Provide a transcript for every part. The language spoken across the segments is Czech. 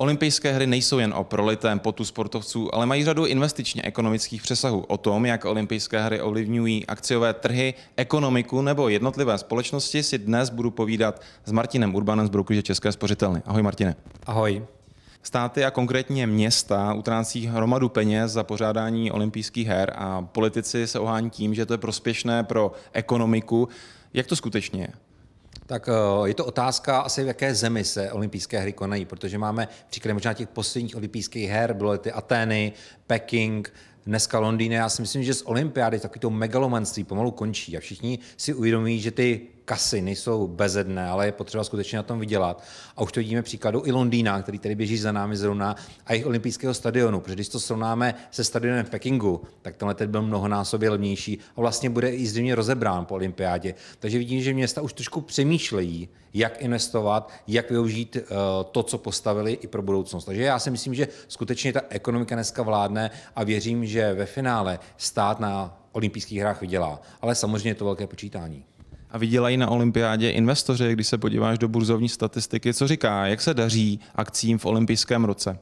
Olympijské hry nejsou jen o prolitém potu sportovců, ale mají řadu investičně ekonomických přesahů o tom, jak olympijské hry ovlivňují akciové trhy, ekonomiku nebo jednotlivé společnosti, si dnes budu povídat s Martinem Urbanem z Brooklyže České spořitelny. Ahoj Martine. Ahoj. Státy a konkrétně města utrácí hromadu peněz za pořádání olympijských her a politici se ohání tím, že to je prospěšné pro ekonomiku. Jak to skutečně je? Tak eh, je to otázka asi, v jaké zemi se olympijské hry konají, protože máme příklady možná těch posledních olympijských her, bylo ty Atény, Peking, dneska Londýne. Já si myslím, že z olympiády takový to megalomanství pomalu končí a všichni si uvědomí, že ty kasy nejsou bezedné, ale je potřeba skutečně na tom vydělat. A už to vidíme příkladu i Londýna, který tady běží za námi zrovna, a jejich olympijského stadionu. Protože když to srovnáme se stadionem v Pekingu, tak tenhle teď byl mnohonásobě levnější a vlastně bude i zřejmě rozebrán po olympiádě. Takže vidím, že města už trošku přemýšlejí, jak investovat, jak využít eh, to, co postavili i pro budoucnost. Takže já si myslím, že skutečně ta ekonomika dneska vládne a věřím, že ve finále stát na olympijských hrách vydělá. Ale samozřejmě je to velké počítání. A vydělají na olympiádě investoři, když se podíváš do burzovní statistiky, co říká, jak se daří akcím v olympijském roce?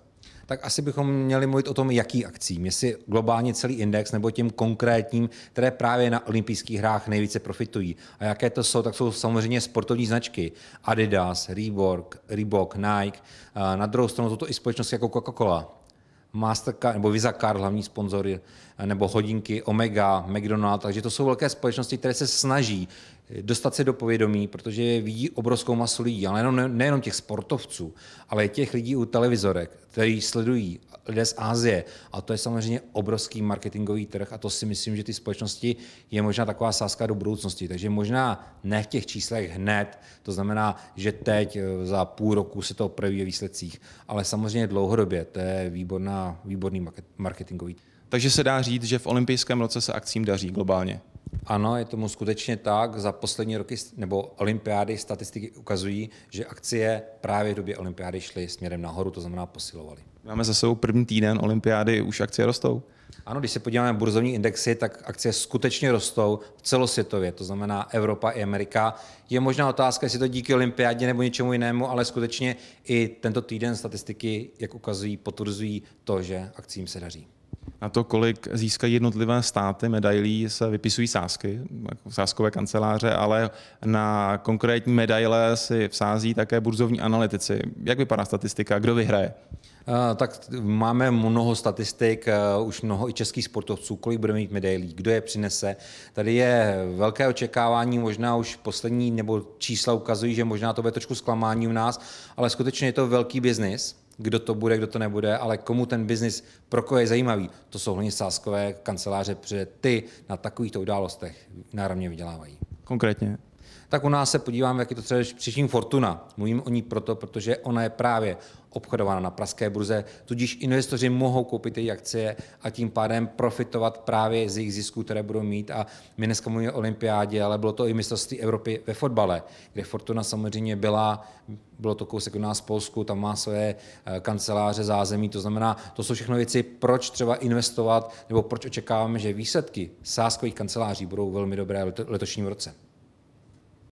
tak asi bychom měli mluvit o tom, jaký akcím, jestli globálně celý index nebo těm konkrétním, které právě na olympijských hrách nejvíce profitují. A jaké to jsou, tak jsou samozřejmě sportovní značky. Adidas, Reebok, Reebok Nike. Na druhou stranu jsou to i společnosti jako Coca-Cola. Mastercard nebo Visa Card, hlavní sponzory, nebo hodinky Omega, McDonald's, takže to jsou velké společnosti, které se snaží dostat se do povědomí, protože vidí obrovskou masu lidí, ale nejenom, nejenom těch sportovců, ale i těch lidí u televizorek, kteří sledují lidé z Ázie. A to je samozřejmě obrovský marketingový trh a to si myslím, že ty společnosti je možná taková sázka do budoucnosti. Takže možná ne v těch číslech hned, to znamená, že teď eh, za půl roku se to projeví výsledcích, ale samozřejmě dlouhodobě. To je výborná, výborný marketingový. Takže se dá říct, že v olympijském roce se akcím daří globálně. Ano, je tomu skutečně tak. Za poslední roky nebo olympiády statistiky ukazují, že akcie právě v době olympiády šly směrem nahoru, to znamená posilovaly. Máme za sebou první týden olympiády, už akcie rostou? Ano, když se podíváme na burzovní indexy, tak akcie skutečně rostou celosvětově, to znamená Evropa i Amerika. Je možná otázka, jestli to díky olympiádě nebo něčemu jinému, ale skutečně i tento týden statistiky, jak ukazují, potvrzují to, že akcím se daří. Na to, kolik získají jednotlivé státy medailí, se vypisují sázky, jako sázkové kanceláře, ale na konkrétní medaile si vsází také burzovní analytici. Jak vypadá statistika? Kdo vyhraje? Eh, tak máme mnoho statistik, eh, už mnoho i českých sportovců, kolik bude mít medailí, kdo je přinese. Tady je velké očekávání, možná už poslední nebo čísla ukazují, že možná to bude trošku zklamání u nás, ale skutečně je to velký biznis kdo to bude, kdo to nebude, ale komu ten biznis pro koho je zajímavý. To jsou hlavně sáskové kanceláře, protože ty na takovýchto událostech náramně vydělávají. Konkrétně, tak u nás se podíváme, jak je to třeba příštím Fortuna. Mluvím o ní proto, protože ona je právě obchodována na praské burze, tudíž investoři mohou koupit její akcie a tím pádem profitovat právě z jejich zisků, které budou mít. A my dneska mluvíme o olympiádě, ale bylo to i mistrovství Evropy ve fotbale, kde Fortuna samozřejmě byla, bylo to kousek u nás v Polsku, tam má své eh, kanceláře, zázemí, to znamená, to jsou všechno věci, proč třeba investovat, nebo proč očekáváme, že výsledky sáskových kanceláří budou velmi dobré v letošním roce.